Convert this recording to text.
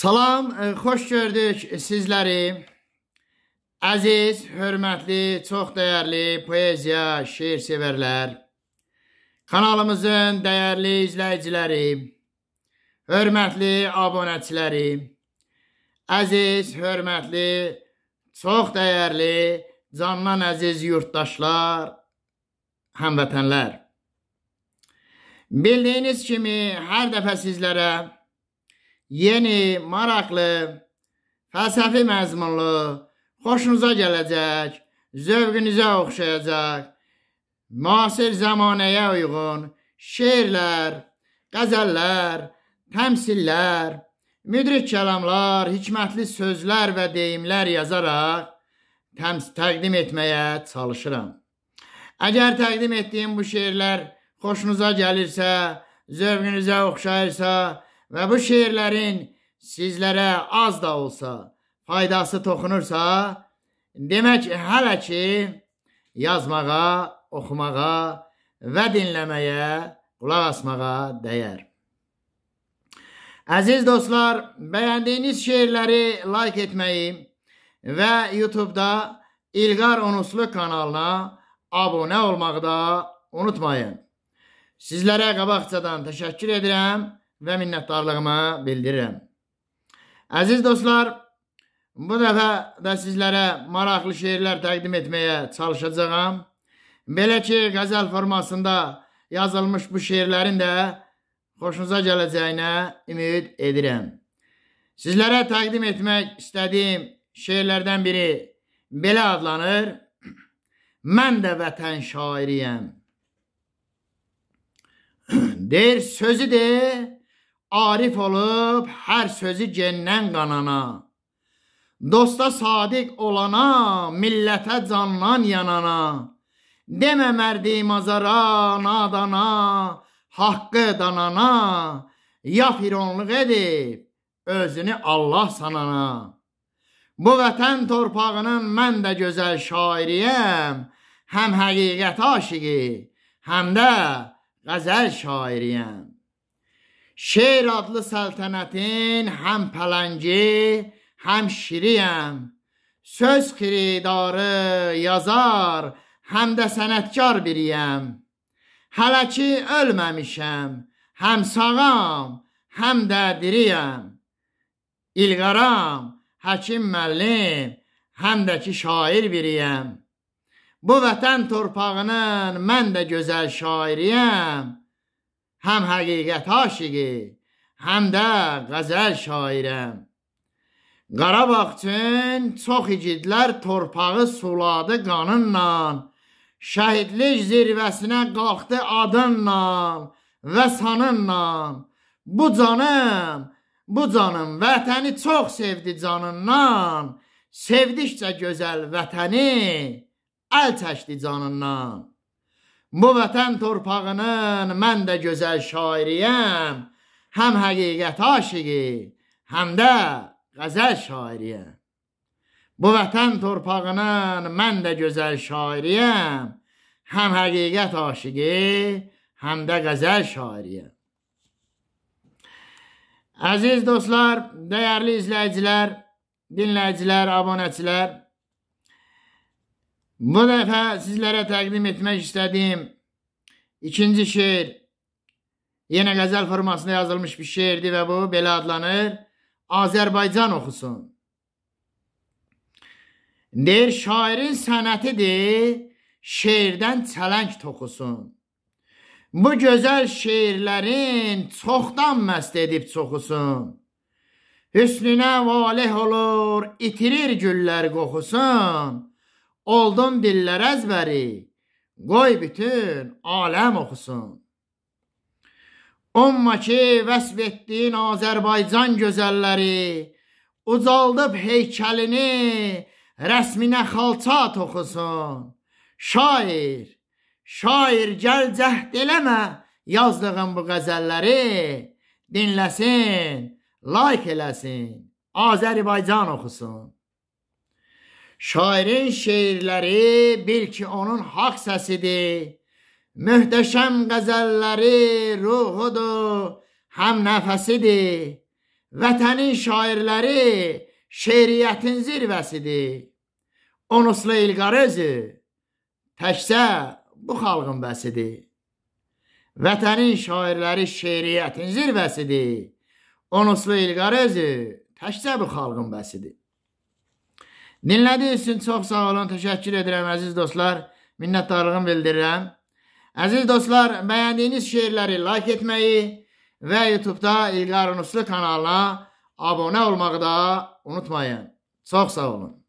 Salam, e, xoş gördük sizləri. Əziz, hörmətli, çox dəyərli poeziya, şeir sevərlər. Kanalımızın dəyərli izləyiciləri, hörmətli abunəçiləri, əziz, hörmətli, çox dəyərli, candan əziz yurttaşlar, həmvətənlər. Bildiyiniz kimi hər dəfə sizlərə yeni, maraqlı, fəlsəfi məzmunlu, xoşunuza gələcək, zövqünüzə oxşayacaq, müasir zamanəyə uyğun şeirlər, qəzəllər, təmsillər, müdrik kəlamlar, hikmətli sözlər və deyimlər yazaraq təms təqdim etməyə çalışıram. Əgər təqdim etdiyim bu şeirlər xoşunuza gəlirsə, zövqünüzə oxşayırsa, və bu şeirlərin sizlərə az da olsa faydası toxunursa, demək hələ ki yazmağa, oxumağa və dinləməyə qulaq asmağa dəyər. Əziz dostlar, bəyəndiyiniz şeirləri like etməyi və YouTube-da İlqar Onuslu kanalına abunə olmağı da unutmayın. Sizlərə qabaqcadan təşəkkür edirəm və minnətdarlığımı bildirirəm. Əziz dostlar, bu dəfə də sizlərə maraqlı şeirlər təqdim etməyə çalışacağam. Belə ki, qəzəl formasında yazılmış bu şeirlərin də xoşunuza gələcəyinə ümid edirəm. Sizlərə təqdim etmək istədiyim şeirlərdən biri belə adlanır. Mən də vətən şairiyəm. Deyir, sözü deyir. Arif olub hər sözü gendən qanana. Dosta sadiq olana, millətə candan yanana. Demə mərdi mazara, nadana, haqqı danana. Ya fironluq edib, özünü Allah sanana. Bu vətən torpağının mən də gözəl şairiyəm, həm həqiqət aşığı, həm də qəzəl şairiyəm. Şeir adlı səltənətin həm pələngi, həm şiriyəm. Söz xiridarı, yazar, həm də sənətkar biriyəm. Hələ ki ölməmişəm, həm sağam, həm də diriyəm. İlqaram, həkim müəllim, həm də ki şair biriyəm. Bu vətən torpağının mən də gözəl şairiyəm. هم حقیقت aşığı həm də qəzəl şairəm. Qarabağ üçün çox igidlər torpağı suladı qanınla, şəhidlik zirvəsinə qalxdı adınla və sanınla. Bu canım, bu canım vətəni çox sevdi canından, sevdikcə gözəl vətəni əl çəkdi canından. Bu vətən torpağının mən də gözəl şairiyəm, həm həqiqət aşıqi, həm də qəzəl şairiyəm. Bu vətən torpağının mən də gözəl şairiyəm, həm həqiqət aşıqi, həm də qəzəl şairiyəm. Əziz dostlar, dəyərli izləyicilər, dinləyicilər, abunəçilər, Bu dəfə sizlərə təqdim etmək istədiyim ikinci şeir yenə qəzəl formasında yazılmış bir şeirdir və bu belə adlanır. Azərbaycan oxusun. Deyir şairin sənətidir şeirdən çələng toxusun. Bu gözəl şeirlərin çoxdan məst edib çoxusun. Hüsnünə valeh olur, itirir güllər qoxusun oldun dillər əzbəri, qoy bütün aləm oxusun. Umma ki, vəsv etdiyin Azərbaycan gözəlləri, ucaldıb heykəlini, rəsminə xalça toxusun. Şair, şair gəl cəhd eləmə yazdığım bu qəzəlləri, dinləsin, like eləsin, Azərbaycan oxusun. Şairin şeirləri bil ki, onun haqq səsidir. Möhtəşəm qəzəlləri ruhudur, həm nəfəsidir. Vətənin şairləri şeiriyyətin zirvəsidir. Onuslu İlqar özü təkcə bu xalqın bəsidir. Vətənin şairləri şeiriyyətin zirvəsidir. Onuslu İlqar özü təkcə bu xalqın bəsidir. Dinlədiyiniz üçün çox sağ olun, təşəkkür edirəm əziz dostlar. Minnətdarlığımı bildirirəm. Əziz dostlar, bəyəndiyiniz şeirləri like etməyi və YouTube-da İlqar Nuslu kanalına abunə olmağı da unutmayın. Çox sağ olun.